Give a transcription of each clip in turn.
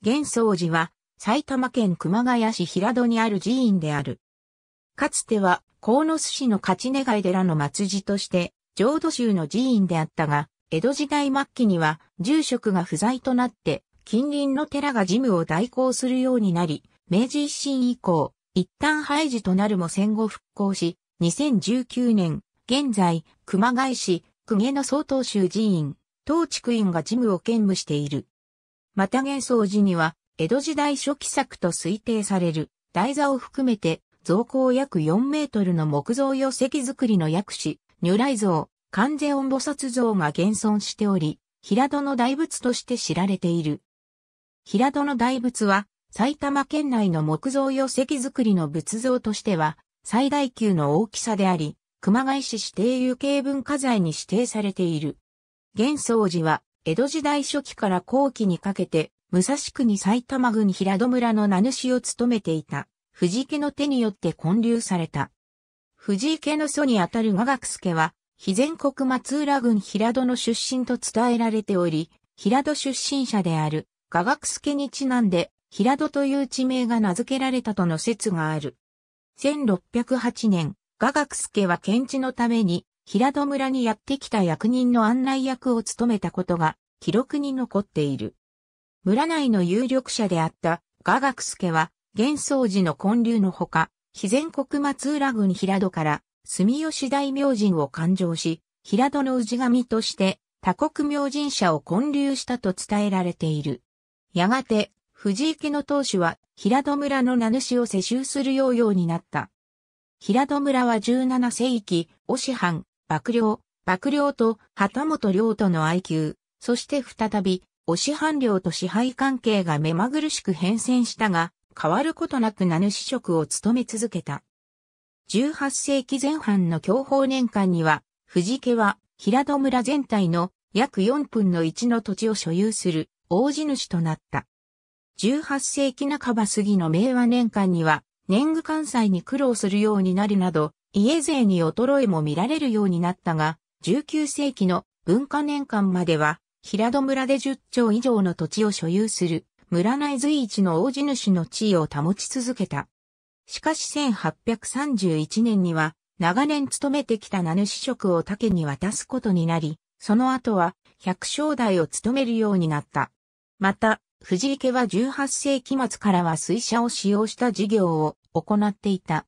元宗寺は埼玉県熊谷市平戸にある寺院である。かつては鴻巣市の勝願い寺の末寺として浄土宗の寺院であったが、江戸時代末期には住職が不在となって近隣の寺が事務を代行するようになり、明治維新以降、一旦廃寺となるも戦後復興し、2019年、現在、熊谷市、公家の総統宗寺院、当地区院が事務を兼務している。また幻想寺には、江戸時代初期作と推定される、台座を含めて、造高約4メートルの木造予石造りの薬師、如来像、観世音菩薩像が現存しており、平戸の大仏として知られている。平戸の大仏は、埼玉県内の木造予石造りの仏像としては、最大級の大きさであり、熊谷市指定有形文化財に指定されている。幻想寺は、江戸時代初期から後期にかけて、武蔵国埼玉郡平戸村の名主を務めていた、藤池の手によって建立された。藤池の祖にあたる雅楽助は、非全国松浦郡平戸の出身と伝えられており、平戸出身者である雅楽助にちなんで、平戸という地名が名付けられたとの説がある。1608年、雅楽助は検知のために平戸村にやってきた役人の案内役を務めたことが記録に残っている。村内の有力者であった雅楽助は、幻想寺の建立のほか、肥前国松浦郡平戸から住吉大明神を勘定し、平戸の氏神として他国明神社を建立したと伝えられている。やがて、藤井家の当主は平戸村の名主を世襲するようになった。平戸村は17世紀、お師藩、幕僚、幕僚と旗本領との愛求、そして再び、お師範領と支配関係が目まぐるしく変遷したが、変わることなく名主職を務め続けた。18世紀前半の享保年間には、藤家は平戸村全体の約4分の1の土地を所有する大地主となった。18世紀半ば過ぎの明和年間には、年貢関西に苦労するようになるなど、家勢に衰えも見られるようになったが、19世紀の文化年間までは、平戸村で10兆以上の土地を所有する、村内随一の大地主の地位を保ち続けた。しかし1831年には、長年勤めてきた名主職を竹に渡すことになり、その後は百姓代を務めるようになった。また、藤井家は18世紀末からは水車を使用した事業を行っていた。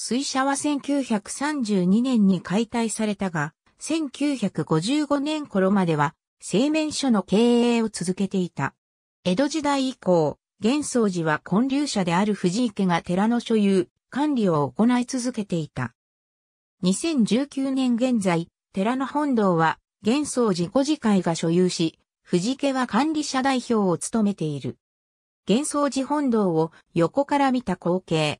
水車は1932年に解体されたが、1955年頃までは、製麺所の経営を続けていた。江戸時代以降、玄宗寺は建立者である藤井家が寺の所有、管理を行い続けていた。2019年現在、寺の本堂は、玄宗寺五次会が所有し、藤家は管理者代表を務めている。玄宗寺本堂を横から見た光景、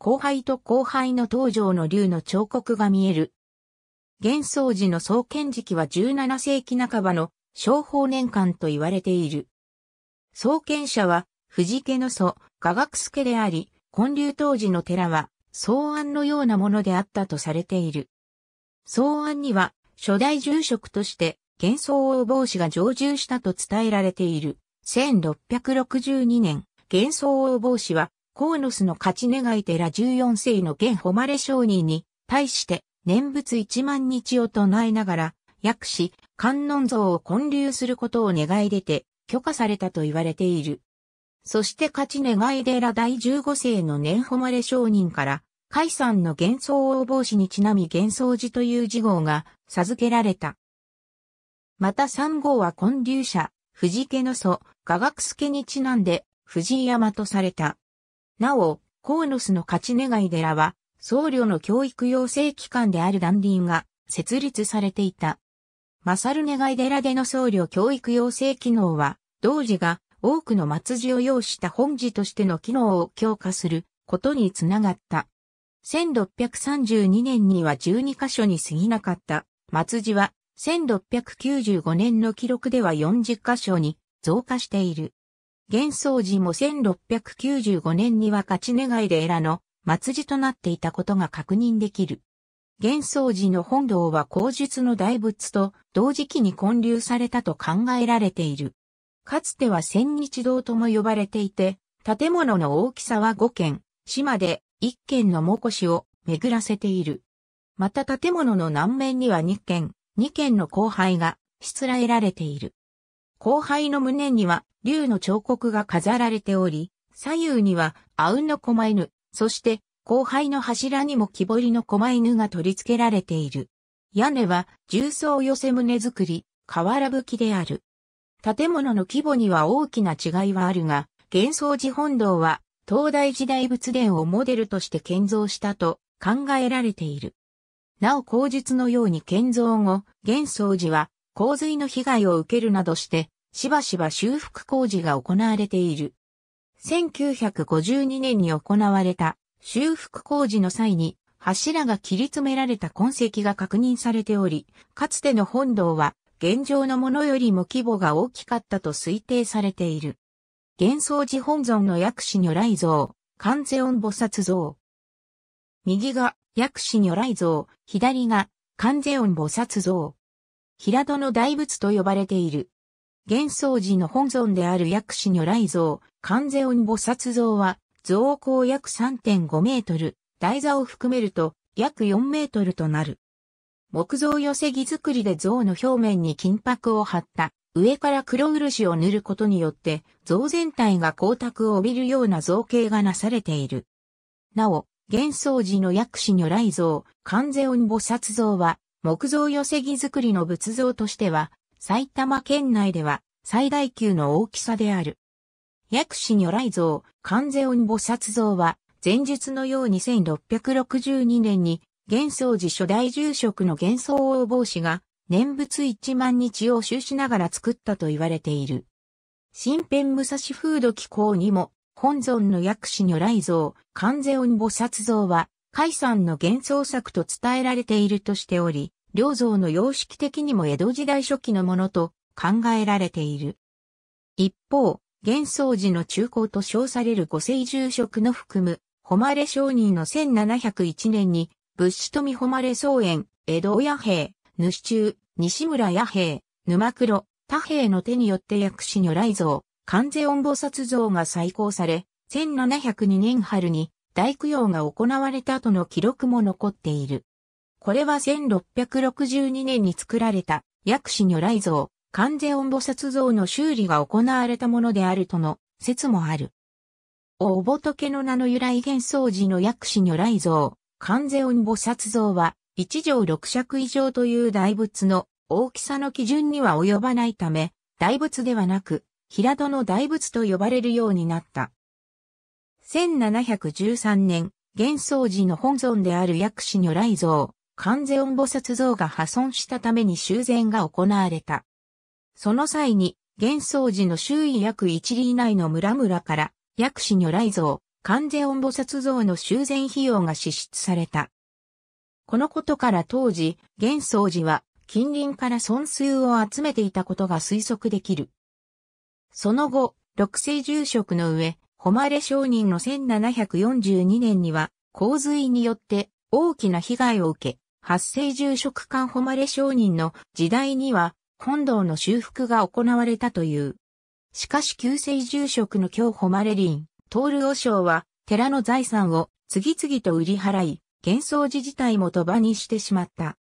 後輩と後輩の登場の竜の彫刻が見える。幻想寺の創建時期は17世紀半ばの商法年間と言われている。創建者は藤家の祖、雅楽助であり、建立当時の寺は草案のようなものであったとされている。草案には初代住職として幻想王帽子が常住したと伝えられている。1662年、幻想王帽子はコーノスの勝ち願い寺14世の現誉れ商人に対して念仏1万日を唱えながら、訳し、観音像を建立することを願い出て許可されたと言われている。そして勝ち願い寺第15世の年誉れ商人から、海山の幻想応募子にちなみ幻想寺という事号が授けられた。また3号は建立者、藤家の祖、雅楽助にちなんで、藤山とされた。なお、コーノスの勝ち願い寺は、僧侶の教育養成機関であるダンディンが設立されていた。マサル願い寺での僧侶教育養成機能は、同時が多くの末寺を要した本寺としての機能を強化することにつながった。1632年には12カ所に過ぎなかった末寺は1695年の記録では40カ所に増加している。幻想寺も1695年には勝ち願いでラの末寺となっていたことが確認できる。幻想寺の本堂は皇術の大仏と同時期に建立されたと考えられている。かつては千日堂とも呼ばれていて、建物の大きさは5軒、島で1軒のもこしを巡らせている。また建物の南面には2軒、2軒の後輩がしつらえられている。後輩の胸には竜の彫刻が飾られており、左右にはあうんの狛犬、そして後輩の柱にも木彫りの狛犬が取り付けられている。屋根は重層寄せ胸作り、瓦吹きである。建物の規模には大きな違いはあるが、幻想寺本堂は東大時代仏殿をモデルとして建造したと考えられている。なお口述のように建造後、幻想寺は洪水の被害を受けるなどして、しばしば修復工事が行われている。1952年に行われた修復工事の際に柱が切り詰められた痕跡が確認されており、かつての本堂は現状のものよりも規模が大きかったと推定されている。幻想寺本尊の薬師如来像、観世音菩薩像。右が薬師如来像、左が観世音菩薩像。平戸の大仏と呼ばれている。幻想寺の本尊である薬師如来像、観世音菩薩像は、像高約3.5メートル、台座を含めると約4メートルとなる。木造寄せ木作りで像の表面に金箔を貼った上から黒漆を塗ることによって像全体が光沢を帯びるような造形がなされている。なお、幻想寺の薬師如来像、観世音菩薩像は木造寄木造りの仏像としては、埼玉県内では最大級の大きさである。薬師如来像、観世音菩薩像は、前述のように1662年に、元宗寺初代住職の元宗王坊氏が、念仏一万日を収しながら作ったと言われている。新編武蔵風土機構にも、本尊の薬師如来像、観世音菩薩像は、海山の幻想作と伝えられているとしており、両像の様式的にも江戸時代初期のものと考えられている。一方、幻想寺の中高と称される五世住職の含む、誉れ商人の1701年に、師と富誉れ宗園、江戸屋兵、主中、西村屋兵、沼黒、他兵の手によって薬師如来像、関税音菩薩像が再興され、1702年春に大供養が行われたとの記録も残っている。これは1662年に作られた薬師如来像、関税音菩薩像の修理が行われたものであるとの説もある。お仏の名の由来幻想寺の薬師如来像、関税音菩薩像は、一条六尺以上という大仏の大きさの基準には及ばないため、大仏ではなく、平戸の大仏と呼ばれるようになった。1713年、幻想寺の本尊である薬師如来像、観世音菩薩像が破損したために修繕が行われた。その際に、幻想寺の周囲約一里以内の村々から、薬師如来像、観世音菩薩像の修繕費用が支出された。このことから当時、幻想寺は近隣から損数を集めていたことが推測できる。その後、六世住職の上、誉れ商人の1742年には、洪水によって大きな被害を受け、発生住職官誉れ商人の時代には本堂の修復が行われたという。しかし旧世住職の京誉れ林、シ和尚は寺の財産を次々と売り払い、幻想寺自体も賭場にしてしまった。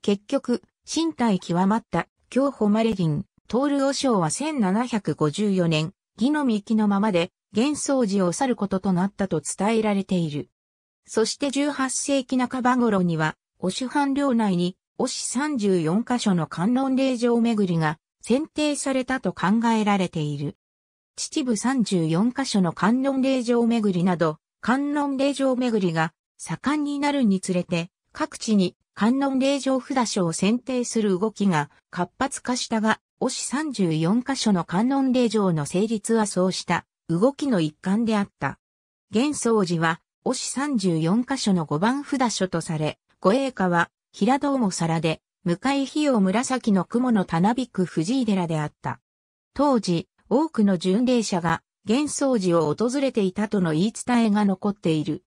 結局、身体極まった京誉れ林、シ和尚は1754年、義の幹のままで幻想寺を去ることとなったと伝えられている。そして18世紀半ば頃には、お主藩領内に、おシ34カ所の観音霊場巡りが選定されたと考えられている。秩父34カ所の観音霊場巡りなど、観音霊場巡りが盛んになるにつれて、各地に観音霊場札所を選定する動きが活発化したが、おシ34カ所の観音霊場の成立はそうした動きの一環であった。現総寺は、おシ34カ所の5番札所とされ、護衛課は、平戸も皿で、向井日を紫の雲のたなびく藤井寺であった。当時、多くの巡礼者が、幻想寺を訪れていたとの言い伝えが残っている。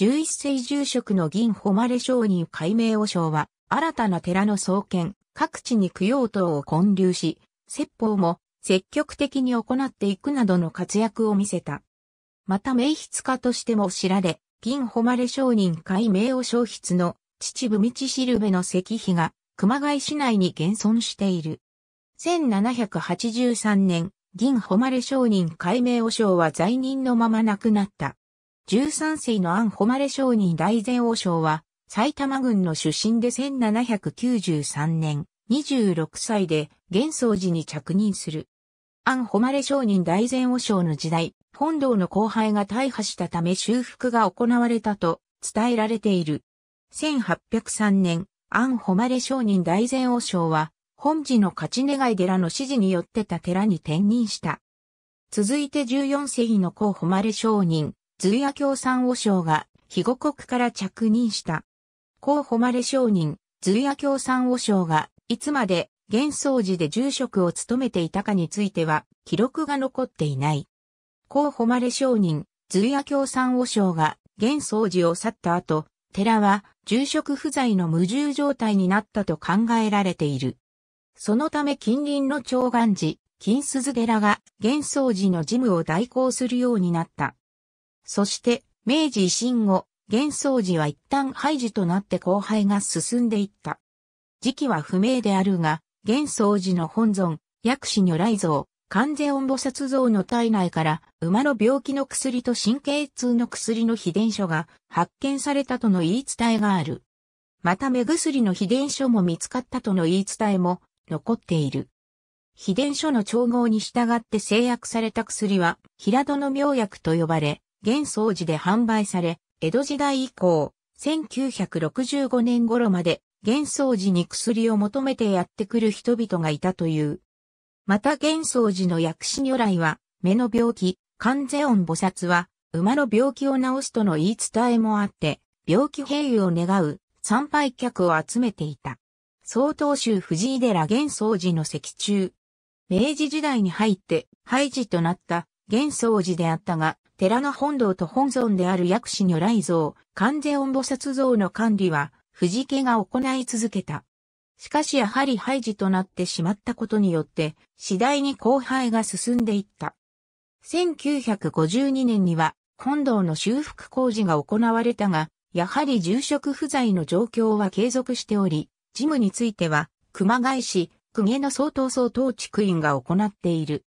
11世住職の銀誉れ商人改名和尚は、新たな寺の創建、各地に供養塔を建立し、説法も積極的に行っていくなどの活躍を見せた。また名筆家としても知られ、銀誉れ商人改名を消筆の秩父道しるべの石碑が熊谷市内に現存している。1783年、銀誉れ商人改名和尚は在任のまま亡くなった。13世の安誉れ商人大前和尚は、埼玉郡の出身で1793年、26歳で元宗寺に着任する。安誉れ商人大前和尚の時代、本堂の後輩が大破したため修復が行われたと伝えられている。1803年、アン・ホマレ商人大前王将は、本寺の勝ち願い寺の指示によってた寺に転任した。続いて14世紀の候誉丸商人、随夜共産王将が、肥後国から着任した。候誉丸商人、随夜共産王将が、いつまで、玄宗寺で住職を務めていたかについては、記録が残っていない。候誉丸商人、随夜共産王将が、玄宗寺を去った後、寺は住職不在の無住状態になったと考えられている。そのため近隣の長岩寺、金鈴寺が幻想寺の事務を代行するようになった。そして明治維新後、幻想寺は一旦廃寺となって荒廃が進んでいった。時期は不明であるが、幻想寺の本尊、薬師如来像、観世音母殺像の体内から馬の病気の薬と神経痛の薬の秘伝書が発見されたとの言い伝えがある。また目薬の秘伝書も見つかったとの言い伝えも残っている。秘伝書の調合に従って制約された薬は平戸の妙薬と呼ばれ、現草寺で販売され、江戸時代以降、1965年頃まで、幻想寺に薬を求めてやってくる人々がいたという。また玄宗寺の薬師如来は、目の病気、観世音菩薩は、馬の病気を治すとの言い伝えもあって、病気平癒を願う参拝客を集めていた。曹洞宗藤井寺玄宗寺の石柱。明治時代に入って廃寺となった玄宗寺であったが、寺の本堂と本尊である薬師如来像、観世音菩薩像の管理は、藤家が行い続けた。しかしやはり廃寺となってしまったことによって、次第に荒廃が進んでいった。1952年には、本堂の修復工事が行われたが、やはり住職不在の状況は継続しており、事務については、熊谷市、公家の総統総統地区員が行っている。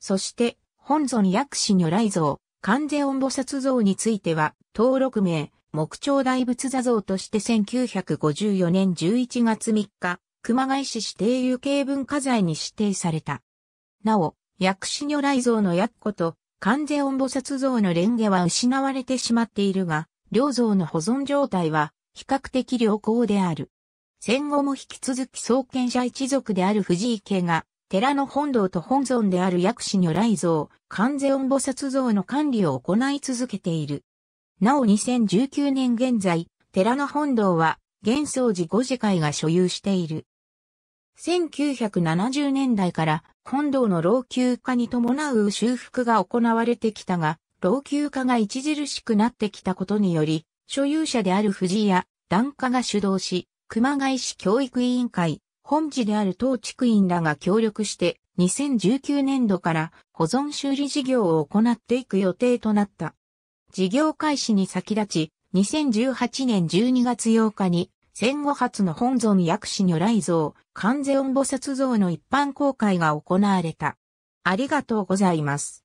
そして、本尊薬師如来像、完全音菩薩像については、登録名、木彫大仏座像として1954年11月3日、熊谷市指定有形文化財に指定された。なお、薬師如来像の薬庫と観世音菩薩像の蓮華は失われてしまっているが、両像の保存状態は比較的良好である。戦後も引き続き創建者一族である藤井家が、寺の本堂と本尊である薬師如来像、観世音菩薩像の管理を行い続けている。なお2019年現在、寺の本堂は、幻宗寺五次会が所有している。1970年代から本堂の老朽化に伴う修復が行われてきたが、老朽化が著しくなってきたことにより、所有者である藤井や檀家が主導し、熊谷市教育委員会、本寺である当地区員らが協力して、2019年度から保存修理事業を行っていく予定となった。事業開始に先立ち、2018年12月8日に、戦後初の本尊薬師如来像、観世音菩薩像の一般公開が行われた。ありがとうございます。